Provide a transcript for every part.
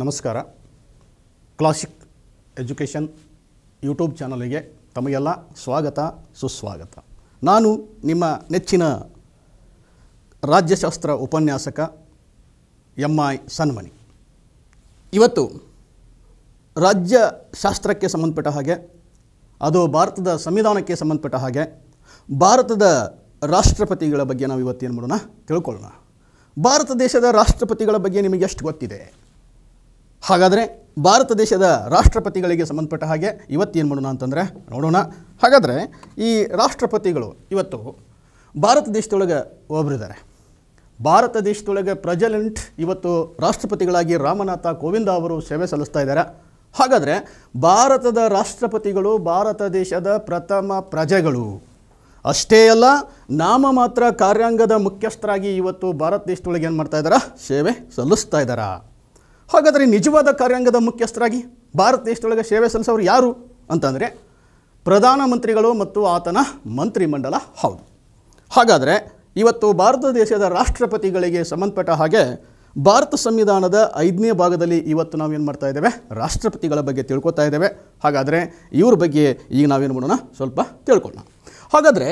ನಮಸ್ಕಾರ classic education YouTube ಚಾನಲಿಗೆ ತಮಗೆಲ್ಲ ಸ್ವಾಗತ ಸುಸ್ವಾಗತ ನಾನು ನಿಮ್ಮ ನೆಚ್ಚಿನ ರಾಜ್ಯಶಾಸ್ತ್ರ ಉಪನ್ಯಾಸಕ ಎಂ ಐ ಸನ್ಮನಿ ಇವತ್ತು ರಾಜ್ಯಶಾಸ್ತ್ರಕ್ಕೆ ಸಂಬಂಧಪಟ್ಟ ಹಾಗೆ ಅದು ಭಾರತದ ಸಂವಿಧಾನಕ್ಕೆ ಸಂಬಂಧಪಟ್ಟ ಹಾಗೆ ಭಾರತದ ರಾಷ್ಟ್ರಪತಿಗಳ ಬಗ್ಗೆ ನಾವು ಇವತ್ತೇನು ಮಾಡೋಣ ತಿಳ್ಕೊಳ್ಳೋಣ ಭಾರತ ದೇಶದ ರಾಷ್ಟ್ರಪತಿಗಳ ಬಗ್ಗೆ ನಿಮಗೆ ಎಷ್ಟು ಗೊತ್ತಿದೆ ಹಾಗಾದರೆ ಭಾರತ ದೇಶದ ರಾಷ್ಟ್ರಪತಿಗಳಿಗೆ ಸಂಬಂಧಪಟ್ಟ ಹಾಗೆ ಇವತ್ತೇನು ಮಾಡೋಣ ಅಂತಂದರೆ ನೋಡೋಣ ಹಾಗಾದರೆ ಈ ರಾಷ್ಟ್ರಪತಿಗಳು ಇವತ್ತು ಭಾರತ ದೇಶದೊಳಗೆ ಒಬ್ಬರಿದ್ದಾರೆ ಭಾರತ ದೇಶದೊಳಗೆ ಪ್ರಜಲೆಂಟ್ ಇವತ್ತು ರಾಷ್ಟ್ರಪತಿಗಳಾಗಿ ರಾಮನಾಥ ಕೋವಿಂದ ಅವರು ಸೇವೆ ಸಲ್ಲಿಸ್ತಾ ಇದ್ದಾರೆ ಹಾಗಾದರೆ ಭಾರತದ ರಾಷ್ಟ್ರಪತಿಗಳು ಭಾರತ ದೇಶದ ಪ್ರಥಮ ಪ್ರಜೆಗಳು ಅಷ್ಟೇ ಅಲ್ಲ ನಾಮ ಮಾತ್ರ ಕಾರ್ಯಾಂಗದ ಮುಖ್ಯಸ್ಥರಾಗಿ ಇವತ್ತು ಭಾರತ ದೇಶದೊಳಗೆ ಏನು ಮಾಡ್ತಾ ಇದ್ದಾರಾ ಸೇವೆ ಸಲ್ಲಿಸ್ತಾ ಇದ್ದಾರಾ ಹಾಗಾದರೆ ನಿಜವಾದ ಕಾರ್ಯಾಂಗದ ಮುಖ್ಯಸ್ಥರಾಗಿ ಭಾರತ ದೇಶದೊಳಗೆ ಸೇವೆ ಸಲ್ಲಿಸೋರು ಯಾರು ಅಂತಂದರೆ ಪ್ರಧಾನಮಂತ್ರಿಗಳು ಮತ್ತು ಆತನ ಮಂತ್ರಿಮಂಡಲ ಹೌದು ಹಾಗಾದರೆ ಇವತ್ತು ಭಾರತ ದೇಶದ ರಾಷ್ಟ್ರಪತಿಗಳಿಗೆ ಸಂಬಂಧಪಟ್ಟ ಹಾಗೆ ಭಾರತ ಸಂವಿಧಾನದ ಐದನೇ ಭಾಗದಲ್ಲಿ ಇವತ್ತು ನಾವೇನು ಮಾಡ್ತಾ ಇದ್ದೇವೆ ರಾಷ್ಟ್ರಪತಿಗಳ ಬಗ್ಗೆ ತಿಳ್ಕೊತಾ ಇದ್ದೇವೆ ಹಾಗಾದರೆ ಇವ್ರ ಬಗ್ಗೆ ಈಗ ನಾವೇನು ಮಾಡೋಣ ಸ್ವಲ್ಪ ತಿಳ್ಕೊಳ್ಳೋಣ ಹಾಗಾದರೆ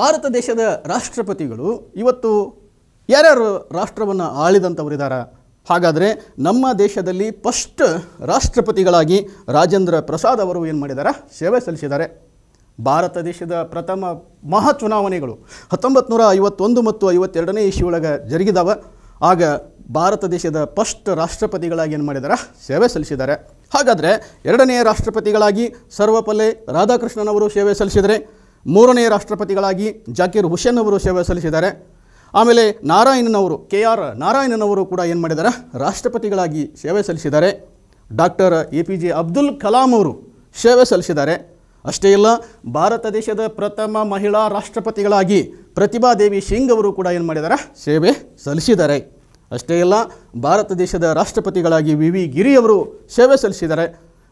ಭಾರತ ದೇಶದ ರಾಷ್ಟ್ರಪತಿಗಳು ಇವತ್ತು ಯಾರ್ಯಾರು ರಾಷ್ಟ್ರವನ್ನು ಆಳಿದಂಥವರಿದ್ದಾರೆ ಹಾಗಾದರೆ ನಮ್ಮ ದೇಶದಲ್ಲಿ ಫಸ್ಟ್ ರಾಷ್ಟ್ರಪತಿಗಳಾಗಿ ರಾಜೇಂದ್ರ ಪ್ರಸಾದ್ ಅವರು ಏನು ಮಾಡಿದ್ದಾರೆ ಸೇವೆ ಸಲ್ಲಿಸಿದ್ದಾರೆ ಭಾರತ ದೇಶದ ಪ್ರಥಮ ಮಹಾ ಚುನಾವಣೆಗಳು ಹತ್ತೊಂಬತ್ತು ನೂರ ಐವತ್ತೊಂದು ಮತ್ತು ಐವತ್ತೆರಡನೇ ಒಳಗೆ ಜರುಗಿದಾವ ಆಗ ಭಾರತ ದೇಶದ ಫಸ್ಟ್ ರಾಷ್ಟ್ರಪತಿಗಳಾಗಿ ಏನು ಮಾಡಿದ್ದಾರೆ ಸೇವೆ ಸಲ್ಲಿಸಿದ್ದಾರೆ ಹಾಗಾದರೆ ಎರಡನೇ ರಾಷ್ಟ್ರಪತಿಗಳಾಗಿ ಸರ್ವಪಲ್ಲಿ ರಾಧಾಕೃಷ್ಣನ್ ಅವರು ಸೇವೆ ಸಲ್ಲಿಸಿದರೆ ಮೂರನೇ ರಾಷ್ಟ್ರಪತಿಗಳಾಗಿ ಜಾಕೀರ್ ಹುಸೇನ್ ಅವರು ಸೇವೆ ಸಲ್ಲಿಸಿದ್ದಾರೆ ಆಮೇಲೆ ನಾರಾಯಣನವರು ಕೆ ಆರ್ ನಾರಾಯಣನವರು ಕೂಡ ಏನು ಮಾಡಿದ್ದಾರೆ ರಾಷ್ಟ್ರಪತಿಗಳಾಗಿ ಸೇವೆ ಸಲ್ಲಿಸಿದ್ದಾರೆ doctor A P J Abdul Kalam ಅವರು ಸೇವೆ ಸಲ್ಲಿಸಿದ್ದಾರೆ ಅಷ್ಟೇ ಇಲ್ಲ ಭಾರತ ದೇಶದ ಪ್ರಥಮ ಮಹಿಳಾ ರಾಷ್ಟ್ರಪತಿಗಳಾಗಿ ಪ್ರತಿಭಾದೇವಿ ಸಿಂಗ್ ಅವರು ಕೂಡ ಏನು ಮಾಡಿದ್ದಾರೆ ಸೇವೆ ಸಲ್ಲಿಸಿದ್ದಾರೆ ಅಷ್ಟೇ ಇಲ್ಲ ಭಾರತ ದೇಶದ ರಾಷ್ಟ್ರಪತಿಗಳಾಗಿ ವಿ ವಿ ಗಿರಿಯವರು ಸೇವೆ ಸಲ್ಲಿಸಿದ್ದಾರೆ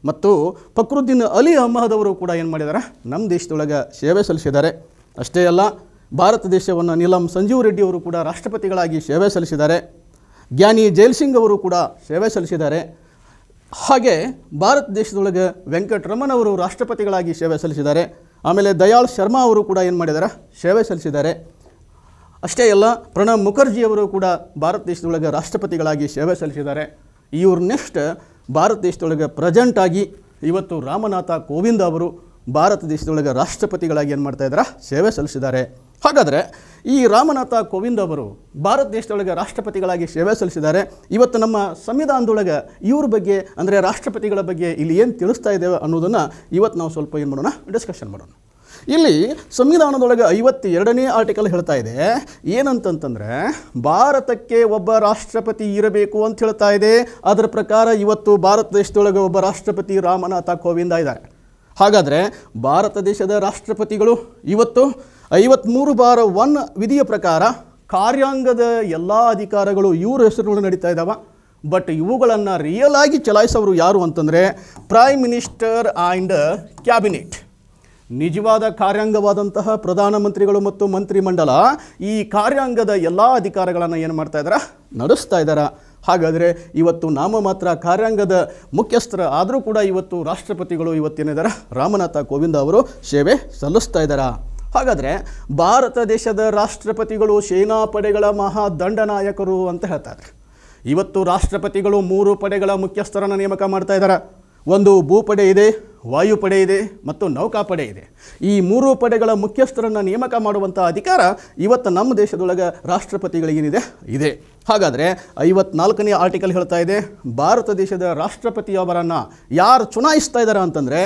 ಮತ್ತು ಫಕ್ರುದ್ದೀನ್ ಅಲಿ ಅಹಮದ್ ಅವರು ಕೂಡ ಏನು ಮಾಡಿದ್ದಾರೆ ನಮ್ಮ ದೇಶದೊಳಗೆ ಸೇವೆ ಸಲ್ಲಿಸಿದ್ದಾರೆ ಅಷ್ಟೇ ಅಲ್ಲ ಭಾರತ ದೇಶವನ್ನು ನೀಲಂ ಸಂಜೀವ್ ಅವರು ಕೂಡ ರಾಷ್ಟ್ರಪತಿಗಳಾಗಿ ಸೇವೆ ಸಲ್ಲಿಸಿದ್ದಾರೆ ಜ್ಞಾನಿ ಜೈಲ್ಸಿಂಗ್ ಅವರು ಕೂಡ ಸೇವೆ ಸಲ್ಲಿಸಿದ್ದಾರೆ ಹಾಗೆ ಭಾರತ ದೇಶದೊಳಗೆ ವೆಂಕಟರಮನ್ ಅವರು ರಾಷ್ಟ್ರಪತಿಗಳಾಗಿ ಸೇವೆ ಸಲ್ಲಿಸಿದ್ದಾರೆ ಆಮೇಲೆ ದಯಾಳ್ ಶರ್ಮಾ ಅವರು ಕೂಡ ಏನು ಮಾಡಿದ್ದಾರೆ ಸೇವೆ ಸಲ್ಲಿಸಿದ್ದಾರೆ ಅಷ್ಟೇ ಅಲ್ಲ ಪ್ರಣಬ್ ಮುಖರ್ಜಿಯವರು ಕೂಡ ಭಾರತ ದೇಶದೊಳಗೆ ರಾಷ್ಟ್ರಪತಿಗಳಾಗಿ ಸೇವೆ ಸಲ್ಲಿಸಿದ್ದಾರೆ ಇವ್ರ ನೆಕ್ಸ್ಟ್ ಭಾರತ ದೇಶದೊಳಗೆ ಪ್ರೆಸೆಂಟಾಗಿ ಇವತ್ತು ರಾಮನಾಥ ಕೋವಿಂದ್ ಅವರು ಭಾರತ ದೇಶದೊಳಗೆ ರಾಷ್ಟ್ರಪತಿಗಳಾಗಿ ಏನು ಮಾಡ್ತಾ ಇದ್ದಾರೆ ಸೇವೆ ಸಲ್ಲಿಸಿದ್ದಾರೆ ಹಾಗಾದರೆ ಈ ರಾಮನಾಥ ಕೋವಿಂದ್ ಅವರು ಭಾರತ ದೇಶದೊಳಗೆ ರಾಷ್ಟ್ರಪತಿಗಳಾಗಿ ಸೇವೆ ಸಲ್ಲಿಸಿದ್ದಾರೆ ಇವತ್ತು ನಮ್ಮ ಸಂವಿಧಾನದೊಳಗೆ ಇವ್ರ ಬಗ್ಗೆ ಅಂದರೆ ರಾಷ್ಟ್ರಪತಿಗಳ ಬಗ್ಗೆ ಇಲ್ಲಿ ಏನು ತಿಳಿಸ್ತಾ ಇದ್ದೇವೆ ಅನ್ನೋದನ್ನು ಇವತ್ತು ನಾವು ಸ್ವಲ್ಪ ಏನು ಮಾಡೋಣ ಡಿಸ್ಕಷನ್ ಮಾಡೋಣ ಇಲ್ಲಿ ಸಂವಿಧಾನದೊಳಗೆ ಐವತ್ತು ಎರಡನೇ ಆರ್ಟಿಕಲ್ ಹೇಳ್ತಾ ಇದೆ ಏನಂತಂತಂದರೆ ಭಾರತಕ್ಕೆ ಒಬ್ಬ ರಾಷ್ಟ್ರಪತಿ ಇರಬೇಕು ಅಂತ ಹೇಳ್ತಾ ಇದೆ ಅದರ ಪ್ರಕಾರ ಇವತ್ತು ಭಾರತ ದೇಶದೊಳಗೆ ಒಬ್ಬ ರಾಷ್ಟ್ರಪತಿ ರಾಮನಾಥ ಕೋವಿಂದ ಇದ್ದಾರೆ ಹಾಗಾದರೆ ಭಾರತ ದೇಶದ ರಾಷ್ಟ್ರಪತಿಗಳು ಇವತ್ತು ಐವತ್ತ್ಮೂರು ಬಾರ ಒನ್ ವಿಧಿಯ ಪ್ರಕಾರ ಕಾರ್ಯಾಂಗದ ಎಲ್ಲ ಅಧಿಕಾರಗಳು ಇವ್ರ ಹೆಸರುಗಳು ನಡೀತಾ ಇದ್ದಾವೆ ಬಟ್ ಇವುಗಳನ್ನು ರಿಯಲ್ ಆಗಿ ಚಲಾಯಿಸೋರು ಯಾರು ಅಂತಂದರೆ ಪ್ರೈಮ್ ಮಿನಿಸ್ಟರ್ ಆ್ಯಂಡ್ ಕ್ಯಾಬಿನೆಟ್ ನಿಜವಾದ ಕಾರ್ಯಾಂಗವಾದಂತಹ ಪ್ರಧಾನಮಂತ್ರಿಗಳು ಮತ್ತು ಮಂತ್ರಿಮಂಡಲ ಈ ಕಾರ್ಯಾಂಗದ ಎಲ್ಲ ಅಧಿಕಾರಗಳನ್ನು ಏನು ಮಾಡ್ತಾ ಇದ್ದಾರೆ ನಡೆಸ್ತಾ ಇದ್ದಾರೆ ಹಾಗಾದರೆ ಇವತ್ತು ನಾಮ ಮಾತ್ರ ಕಾರ್ಯಾಂಗದ ಮುಖ್ಯಸ್ಥರ ಆದರೂ ಕೂಡ ಇವತ್ತು ರಾಷ್ಟ್ರಪತಿಗಳು ಇವತ್ತೇನಿದ್ದಾರೆ ರಾಮನಾಥ ಕೋವಿಂದ ಅವರು ಸೇವೆ ಸಲ್ಲಿಸ್ತಾ ಇದ್ದಾರಾ ಹಾಗಾದರೆ ಭಾರತ ದೇಶದ ರಾಷ್ಟ್ರಪತಿಗಳು ಸೇನಾಪಡೆಗಳ ನಾಯಕರು ಅಂತ ಹೇಳ್ತಾರೆ ಇವತ್ತು ರಾಷ್ಟ್ರಪತಿಗಳು ಮೂರು ಪಡೆಗಳ ಮುಖ್ಯಸ್ಥರನ್ನು ನೇಮಕ ಮಾಡ್ತಾ ಇದ್ದಾರೆ ಒಂದು ಭೂಪಡೆ ಇದೆ ವಾಯುಪಡೆ ಇದೆ ಮತ್ತು ನೌಕಾಪಡೆ ಇದೆ ಈ ಮೂರು ಪಡೆಗಳ ಮುಖ್ಯಸ್ಥರನ್ನು ನೇಮಕ ಮಾಡುವಂಥ ಅಧಿಕಾರ ಇವತ್ತು ನಮ್ಮ ದೇಶದೊಳಗೆ ರಾಷ್ಟ್ರಪತಿಗಳಿಗೇನಿದೆ ಇದೆ ಹಾಗಾದರೆ ಐವತ್ನಾಲ್ಕನೇ ಆರ್ಟಿಕಲ್ ಹೇಳ್ತಾ ಇದೆ ಭಾರತ ದೇಶದ ರಾಷ್ಟ್ರಪತಿಯವರನ್ನು ಯಾರು ಚುನಾಯಿಸ್ತಾ ಇದ್ದಾರೆ ಅಂತಂದರೆ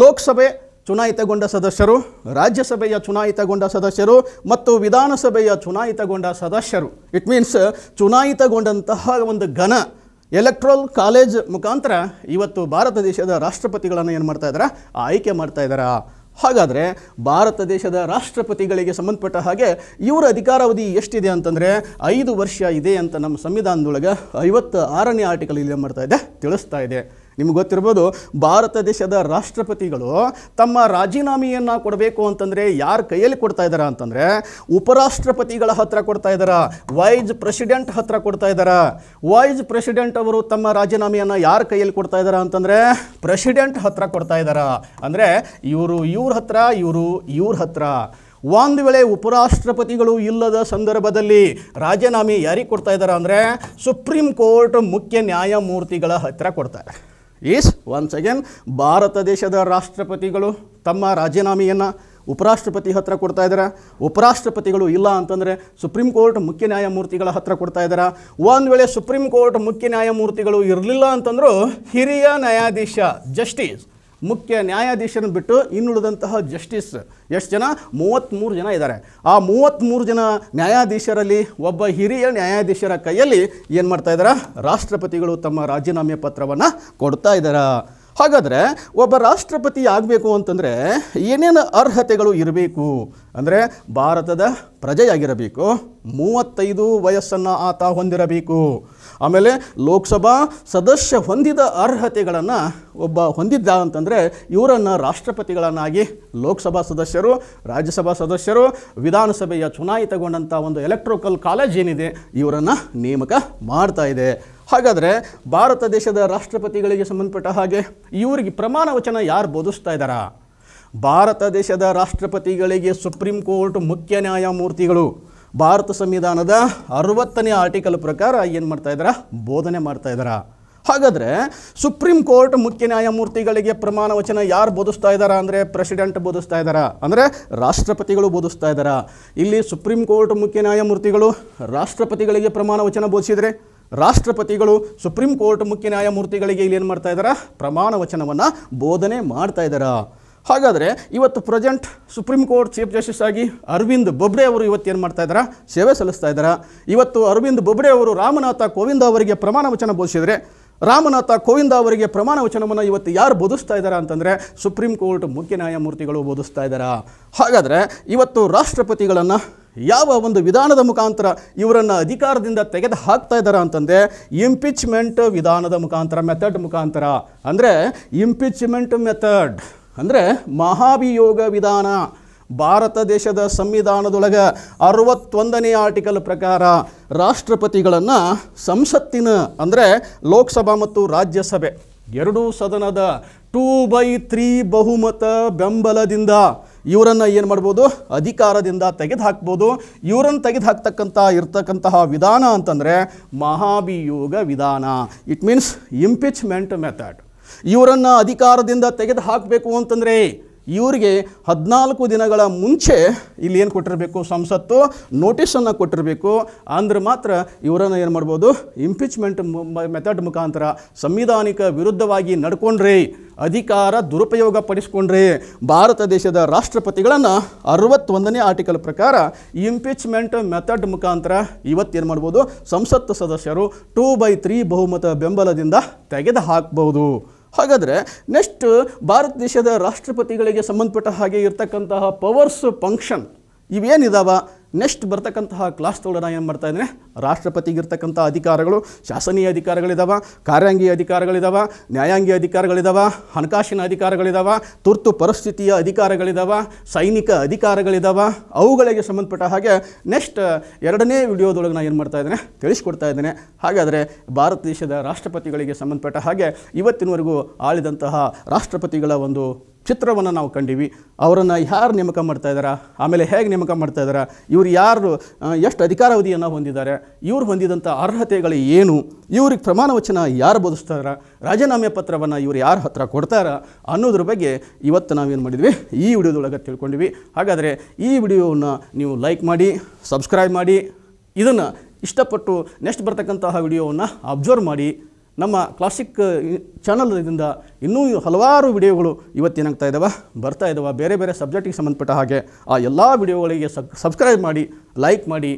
ಲೋಕಸಭೆ ಚುನಾಯಿತಗೊಂಡ ಸದಸ್ಯರು ರಾಜ್ಯಸಭೆಯ ಚುನಾಯಿತಗೊಂಡ ಸದಸ್ಯರು ಮತ್ತು ವಿಧಾನಸಭೆಯ ಚುನಾಯಿತಗೊಂಡ ಸದಸ್ಯರು ಇಟ್ ಮೀನ್ಸ್ ಚುನಾಯಿತಗೊಂಡಂತಹ ಒಂದು ಘನ ಎಲೆಕ್ಟ್ರಲ್ ಕಾಲೇಜ್ ಮುಖಾಂತರ ಇವತ್ತು ಭಾರತ ದೇಶದ ರಾಷ್ಟ್ರಪತಿಗಳನ್ನು ಏನು ಮಾಡ್ತಾ ಇದ್ದಾರೆ ಆಯ್ಕೆ ಮಾಡ್ತಾ ಇದ್ದಾರಾ ಹಾಗಾದರೆ ಭಾರತ ದೇಶದ ರಾಷ್ಟ್ರಪತಿಗಳಿಗೆ ಸಂಬಂಧಪಟ್ಟ ಹಾಗೆ ಇವರ ಅಧಿಕಾರಾವಧಿ ಎಷ್ಟಿದೆ ಅಂತಂದರೆ ಐದು ವರ್ಷ ಇದೆ ಅಂತ ನಮ್ಮ ಸಂವಿಧಾನದೊಳಗೆ ಐವತ್ತು ಆರನೇ ಆರ್ಟಿಕಲ್ ಇಲ್ಲಿ ಮಾಡ್ತಾ ಇದೆ ತಿಳಿಸ್ತಾ ಇದೆ ನಿಮ್ಗೆ ಗೊತ್ತಿರ್ಬೋದು ಭಾರತ ದೇಶದ ರಾಷ್ಟ್ರಪತಿಗಳು ತಮ್ಮ ರಾಜೀನಾಮೆಯನ್ನು ಕೊಡಬೇಕು ಅಂತಂದರೆ ಯಾರ ಕೈಯಲ್ಲಿ ಕೊಡ್ತಾ ಇದ್ದಾರಾ ಅಂತಂದರೆ ಉಪರಾಷ್ಟ್ರಪತಿಗಳ ಹತ್ರ ಕೊಡ್ತಾ ಇದ್ದಾರಾ ವೈಸ್ ಪ್ರೆಸಿಡೆಂಟ್ ಹತ್ರ ಕೊಡ್ತಾ ಇದ್ದಾರೆ ವೈಸ್ ಪ್ರೆಸಿಡೆಂಟ್ ಅವರು ತಮ್ಮ ರಾಜೀನಾಮೆಯನ್ನು ಯಾರ ಕೈಯಲ್ಲಿ ಕೊಡ್ತಾ ಇದ್ದಾರಾ ಅಂತಂದರೆ ಪ್ರೆಸಿಡೆಂಟ್ ಹತ್ರ ಕೊಡ್ತಾ ಇದ್ದಾರಾ ಅಂದರೆ ಇವರು ಇವ್ರ ಹತ್ರ ಇವರು ಇವ್ರ ಹತ್ರ ಒಂದು ವೇಳೆ ಉಪರಾಷ್ಟ್ರಪತಿಗಳು ಇಲ್ಲದ ಸಂದರ್ಭದಲ್ಲಿ ರಾಜೀನಾಮೆ ಯಾರಿಗೆ ಕೊಡ್ತಾ ಇದ್ದಾರೆ ಅಂದರೆ ಸುಪ್ರೀಂ ಕೋರ್ಟ್ ಮುಖ್ಯ ನ್ಯಾಯಮೂರ್ತಿಗಳ ಹತ್ತಿರ ಕೊಡ್ತಾರೆ ಈಸ್ ಒನ್ಸ್ ಅಗೇನ್ ಭಾರತ ದೇಶದ ರಾಷ್ಟ್ರಪತಿಗಳು ತಮ್ಮ ರಾಜೀನಾಮೆಯನ್ನು ಉಪರಾಷ್ಟ್ರಪತಿ ಹತ್ರ ಕೊಡ್ತಾ ಇದ್ದಾರೆ ಉಪರಾಷ್ಟ್ರಪತಿಗಳು ಇಲ್ಲ ಅಂತಂದರೆ ಸುಪ್ರೀಂ ಕೋರ್ಟ್ ಮುಖ್ಯ ನ್ಯಾಯಮೂರ್ತಿಗಳ ಹತ್ರ ಕೊಡ್ತಾ ಇದ್ದಾರೆ ಒಂದು ವೇಳೆ ಸುಪ್ರೀಂ ಕೋರ್ಟ್ ಮುಖ್ಯ ನ್ಯಾಯಮೂರ್ತಿಗಳು ಇರಲಿಲ್ಲ ಅಂತಂದರೂ ಹಿರಿಯ ನ್ಯಾಯಾಧೀಶ ಜಸ್ಟಿಸ್ ಮುಖ್ಯ ನ್ಯಾಯಾಧೀಶರನ್ನು ಬಿಟ್ಟು ಇನ್ನುಳಿದಂತಹ ಜಸ್ಟಿಸ್ ಎಷ್ಟು ಜನ ಮೂವತ್ತ್ಮೂರು ಜನ ಇದ್ದಾರೆ ಆ ಮೂವತ್ತ್ಮೂರು ಜನ ನ್ಯಾಯಾಧೀಶರಲ್ಲಿ ಒಬ್ಬ ಹಿರಿಯ ನ್ಯಾಯಾಧೀಶರ ಕೈಯಲ್ಲಿ ಏನು ಮಾಡ್ತಾ ಇದ್ದಾರೆ ರಾಷ್ಟ್ರಪತಿಗಳು ತಮ್ಮ ರಾಜೀನಾಮೆ ಪತ್ರವನ್ನು ಕೊಡ್ತಾ ಇದ್ದಾರೆ ಹಾಗಾದರೆ ಒಬ್ಬ ರಾಷ್ಟ್ರಪತಿ ಆಗಬೇಕು ಅಂತಂದರೆ ಏನೇನು ಅರ್ಹತೆಗಳು ಇರಬೇಕು ಅಂದರೆ ಭಾರತದ ಪ್ರಜೆಯಾಗಿರಬೇಕು ಮೂವತ್ತೈದು ವಯಸ್ಸನ್ನು ಆತ ಹೊಂದಿರಬೇಕು ಆಮೇಲೆ ಲೋಕಸಭಾ ಸದಸ್ಯ ಹೊಂದಿದ ಅರ್ಹತೆಗಳನ್ನು ಒಬ್ಬ ಹೊಂದಿದ್ದ ಅಂತಂದರೆ ಇವರನ್ನು ರಾಷ್ಟ್ರಪತಿಗಳನ್ನಾಗಿ ಲೋಕಸಭಾ ಸದಸ್ಯರು ರಾಜ್ಯಸಭಾ ಸದಸ್ಯರು ವಿಧಾನಸಭೆಯ ಚುನಾಯಿತಗೊಂಡಂಥ ಒಂದು ಎಲೆಕ್ಟ್ರೋಕಲ್ ಕಾಲೇಜ್ ಏನಿದೆ ಇವರನ್ನು ನೇಮಕ ಮಾಡ್ತಾ ಇದೆ ಹಾಗಾದರೆ ಭಾರತ ದೇಶದ ರಾಷ್ಟ್ರಪತಿಗಳಿಗೆ ಸಂಬಂಧಪಟ್ಟ ಹಾಗೆ ಇವರಿಗೆ ಪ್ರಮಾಣ ವಚನ ಯಾರು ಬೋಧಿಸ್ತಾ ಇದ್ದಾರಾ ಭಾರತ ದೇಶದ ರಾಷ್ಟ್ರಪತಿಗಳಿಗೆ ಸುಪ್ರೀಂ ಕೋರ್ಟ್ ಮುಖ್ಯ ನ್ಯಾಯಮೂರ್ತಿಗಳು ಭಾರತ ಸಂವಿಧಾನದ ಅರವತ್ತನೇ ಆರ್ಟಿಕಲ್ ಪ್ರಕಾರ ಏನು ಮಾಡ್ತಾ ಇದ್ದಾರಾ ಬೋಧನೆ ಮಾಡ್ತಾ ಇದ್ದಾರಾ ಹಾಗಾದರೆ ಸುಪ್ರೀಂ ಕೋರ್ಟ್ ಮುಖ್ಯ ನ್ಯಾಯಮೂರ್ತಿಗಳಿಗೆ ಪ್ರಮಾಣ ವಚನ ಯಾರು ಬೋಧಿಸ್ತಾ ಇದ್ದಾರಾ ಅಂದರೆ ಪ್ರೆಸಿಡೆಂಟ್ ಬೋಧಿಸ್ತಾ ಇದ್ದಾರಾ ಅಂದರೆ ರಾಷ್ಟ್ರಪತಿಗಳು ಬೋಧಿಸ್ತಾ ಇದ್ದಾರಾ ಇಲ್ಲಿ ಸುಪ್ರೀಂ ಕೋರ್ಟ್ ಮುಖ್ಯ ನ್ಯಾಯಮೂರ್ತಿಗಳು ರಾಷ್ಟ್ರಪತಿಗಳಿಗೆ ಪ್ರಮಾಣ ವಚನ ಬೋಧಿಸಿದರೆ ರಾಷ್ಟ್ರಪತಿಗಳು ಸುಪ್ರೀಂ ಕೋರ್ಟ್ ಮುಖ್ಯ ನ್ಯಾಯಮೂರ್ತಿಗಳಿಗೆ ಇಲ್ಲಿ ಏನು ಮಾಡ್ತಾ ಇದ್ದಾರಾ ಪ್ರಮಾಣ ವಚನವನ್ನು ಬೋಧನೆ ಮಾಡ್ತಾ ಇದ್ದಾರೆ ಹಾಗಾದರೆ ಇವತ್ತು present supreme court chief justice ಆಗಿ ಅರವಿಂದ್ ಬೊಬ್ಡೆ ಅವರು ಇವತ್ತು ಏನು ಮಾಡ್ತಾ ಇದ್ದಾರಾ ಸೇವೆ ಸಲ್ಲಿಸ್ತಾ ಇದ್ದಾರೆ ಇವತ್ತು ಅರವಿಂದ್ ಬೊಬ್ಡೆ ಅವರು ರಾಮನಾಥ ಕೋವಿಂದ ಅವರಿಗೆ ಪ್ರಮಾಣ ವಚನ ಬೋಧಿಸಿದರೆ ರಾಮನಾಥ ಕೋವಿಂದ ಅವರಿಗೆ ಪ್ರಮಾಣ ವಚನವನ್ನು ಇವತ್ತು ಯಾರು ಬೋಧಿಸ್ತಾ ಇದ್ದಾರಾ ಅಂತಂದರೆ ಸುಪ್ರೀಂ ಕೋರ್ಟ್ ಮುಖ್ಯ ನ್ಯಾಯಮೂರ್ತಿಗಳು ಬೋಧಿಸ್ತಾ ಇದ್ದಾರಾ ಹಾಗಾದರೆ ಇವತ್ತು ರಾಷ್ಟ್ರಪತಿಗಳನ್ನು ಯಾವ ಒಂದು ವಿಧಾನದ ಮುಖಾಂತರ ಇವರನ್ನು ಅಧಿಕಾರದಿಂದ ತೆಗೆದು ಹಾಕ್ತಾ ಇದ್ದಾರೆ ಅಂತಂದರೆ ಇಂಪಿಚ್ಮೆಂಟ್ ವಿಧಾನದ ಮುಖಾಂತರ ಮೆಥಡ್ ಮುಖಾಂತರ ಅಂದರೆ ಇಂಪಿಚ್ಮೆಂಟ್ ಮೆಥಡ್ ಅಂದರೆ ಮಹಾಭಿಯೋಗ ವಿಧಾನ ಭಾರತ ದೇಶದ ಸಂವಿಧಾನದೊಳಗೆ ಅರವತ್ತೊಂದನೇ ಆರ್ಟಿಕಲ್ ಪ್ರಕಾರ ರಾಷ್ಟ್ರಪತಿಗಳನ್ನು ಸಂಸತ್ತಿನ ಅಂದರೆ ಲೋಕಸಭಾ ಮತ್ತು ರಾಜ್ಯಸಭೆ ಎರಡೂ ಸದನದ ಟೂ ಬೈ ತ್ರೀ ಬಹುಮತ ಬೆಂಬಲದಿಂದ ಇವರನ್ನು ಏನು ಮಾಡ್ಬೋದು ಅಧಿಕಾರದಿಂದ ತೆಗೆದು ಇವರನ್ನು ತೆಗೆದು ಹಾಕ್ತಕ್ಕಂಥ ಇರ್ತಕ್ಕಂತಹ ವಿಧಾನ ಅಂತಂದರೆ ಮಹಾಭಿಯೋಗ ವಿಧಾನ ಇಟ್ ಮೀನ್ಸ್ ಇಂಪಿಚ್ಮೆಂಟ್ ಮೆಥಡ್ ಇವರನ್ನು ಅಧಿಕಾರದಿಂದ ತೆಗೆದು ಹಾಕಬೇಕು ಅಂತಂದರೆ ಇವರಿಗೆ ಹದಿನಾಲ್ಕು ದಿನಗಳ ಮುಂಚೆ ಇಲ್ಲಿ ಏನು ಕೊಟ್ಟಿರಬೇಕು ಸಂಸತ್ತು ನೋಟಿಸನ್ನು ಕೊಟ್ಟಿರಬೇಕು ಅಂದ್ರೆ ಮಾತ್ರ ಇವರನ್ನು ಏನು ಮಾಡ್ಬೋದು ಇಂಪಿಚ್ಮೆಂಟ್ ಮೆಥಡ್ ಮುಖಾಂತರ ಸಂವಿಧಾನಿಕ ವಿರುದ್ಧವಾಗಿ ನಡ್ಕೊಂಡ್ರಿ ಅಧಿಕಾರ ದುರುಪಯೋಗ ಪಡಿಸ್ಕೊಂಡ್ರಿ ಭಾರತ ದೇಶದ ರಾಷ್ಟ್ರಪತಿಗಳನ್ನು ಅರವತ್ತೊಂದನೇ ಆರ್ಟಿಕಲ್ ಪ್ರಕಾರ ಇಂಪಿಚ್ಮೆಂಟ್ ಮೆಥಡ್ ಮುಖಾಂತರ ಇವತ್ತೇನು ಮಾಡ್ಬೋದು ಸಂಸತ್ತು ಸದಸ್ಯರು ಟೂ ಬೈ ತ್ರೀ ಬಹುಮತ ಬೆಂಬಲದಿಂದ ತೆಗೆದುಹಾಕ್ಬೋದು ಹಾಗಾದರೆ ನೆಕ್ಸ್ಟ್ ಭಾರತ ದೇಶದ ರಾಷ್ಟ್ರಪತಿಗಳಿಗೆ ಸಂಬಂಧಪಟ್ಟ ಹಾಗೆ ಇರತಕ್ಕಂತಹ ಪವರ್ಸ್ ಫಂಕ್ಷನ್ ಇವೇನಿದಾವ ನೆಕ್ಸ್ಟ್ ಬರ್ತಕ್ಕಂತಹ ಕ್ಲಾಸ್ದೊಳಗೆ ನಾನು ಏನು ಮಾಡ್ತಾ ಇದ್ದೇನೆ ರಾಷ್ಟ್ರಪತಿಗಿರ್ತಕ್ಕಂಥ ಅಧಿಕಾರಗಳು ಶಾಸನೀಯ ಅಧಿಕಾರಗಳಿದಾವೆ ಕಾರ್ಯಾಂಗೀಯ ಅಧಿಕಾರಗಳಿದ್ದಾವೆ ನ್ಯಾಯಾಂಗೀಯ ಅಧಿಕಾರಗಳಿದ್ದಾವೆ ಹಣಕಾಸಿನ ಅಧಿಕಾರಗಳಿದ್ದಾವೆ ತುರ್ತು ಪರಿಸ್ಥಿತಿಯ ಅಧಿಕಾರಗಳಿದ್ದಾವೆ ಸೈನಿಕ ಅಧಿಕಾರಗಳಿದ್ದಾವೆ ಅವುಗಳಿಗೆ ಸಂಬಂಧಪಟ್ಟ ಹಾಗೆ ನೆಕ್ಸ್ಟ್ ಎರಡನೇ ವಿಡಿಯೋದೊಳಗೆ ನಾನು ಏನು ಮಾಡ್ತಾ ಇದ್ದೇನೆ ತಿಳಿಸ್ಕೊಡ್ತಾ ಇದ್ದೇನೆ ಹಾಗಾದರೆ ಭಾರತ ದೇಶದ ರಾಷ್ಟ್ರಪತಿಗಳಿಗೆ ಸಂಬಂಧಪಟ್ಟ ಹಾಗೆ ಇವತ್ತಿನವರೆಗೂ ಆಳಿದಂತಹ ರಾಷ್ಟ್ರಪತಿಗಳ ಒಂದು ಚಿತ್ರವನ್ನು ನಾವು ಕಂಡೀವಿ ಅವರನ್ನು ಯಾರು ನೇಮಕ ಮಾಡ್ತಾ ಇದ್ದಾರಾ ಆಮೇಲೆ ಹೇಗೆ ನೇಮಕ ಮಾಡ್ತಾ ಇದ್ದಾರಾ ಇವರು ಯಾರು ಎಷ್ಟು ಅಧಿಕಾರಾವಧಿಯನ್ನು ಹೊಂದಿದ್ದಾರೆ ಇವರು ಹೊಂದಿದಂಥ ಅರ್ಹತೆಗಳು ಏನು ಇವ್ರಿಗೆ ಪ್ರಮಾಣ ವಚನ ಯಾರು ಬೋಧಿಸ್ತಾರ ರಾಜೀನಾಮೆ ಪತ್ರವನ್ನು ಇವರು ಯಾರ ಹತ್ರ ಕೊಡ್ತಾರ ಅನ್ನೋದ್ರ ಬಗ್ಗೆ ಇವತ್ತು ನಾವೇನು ಮಾಡಿದ್ವಿ ಈ ವಿಡಿಯೋದೊಳಗೆ ತಿಳ್ಕೊಂಡ್ವಿ ಹಾಗಾದರೆ ಈ ವಿಡಿಯೋವನ್ನು ನೀವು ಲೈಕ್ ಮಾಡಿ ಸಬ್ಸ್ಕ್ರೈಬ್ ಮಾಡಿ ಇದನ್ನು ಇಷ್ಟಪಟ್ಟು ನೆಕ್ಸ್ಟ್ ಬರ್ತಕ್ಕಂತಹ ವಿಡಿಯೋವನ್ನು ಅಬ್ಸರ್ವ್ ಮಾಡಿ ನಮ್ಮ ಕ್ಲಾಸಿಕ್ ಚಾನಲ್ದಿಂದ uh, ಇನ್ನೂ ಹಲವಾರು ವಿಡಿಯೋಗಳು ಇವತ್ತೇನಾಗ್ತಾ ಇದ್ದಾವೆ ಬರ್ತಾ ಇದ್ದಾವೆ ಬೇರೆ ಬೇರೆ ಸಬ್ಜೆಕ್ಟಿಗೆ ಸಂಬಂಧಪಟ್ಟ ಹಾಗೆ ಆ ಎಲ್ಲ ವಿಡಿಯೋಗಳಿಗೆ ಸಬ್ಸ್ಕ್ರೈಬ್ ಮಾಡಿ ಲೈಕ್ ಮಾಡಿ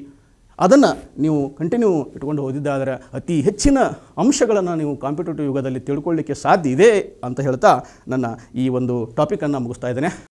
ಅದನ್ನು ನೀವು ಕಂಟಿನ್ಯೂ ಇಟ್ಕೊಂಡು ಓದಿದ್ದಾದರೆ ಅತಿ ಹೆಚ್ಚಿನ ಅಂಶಗಳನ್ನು ನೀವು ಕಾಂಪಿಟೇಟಿವ್ ಯುಗದಲ್ಲಿ ತಿಳ್ಕೊಳ್ಳಿಕ್ಕೆ ಸಾಧ್ಯ ಇದೆ ಅಂತ ಹೇಳ್ತಾ ನನ್ನ ಈ ಒಂದು ಟಾಪಿಕನ್ನು ಮುಗಿಸ್ತಾ ಇದ್ದೇನೆ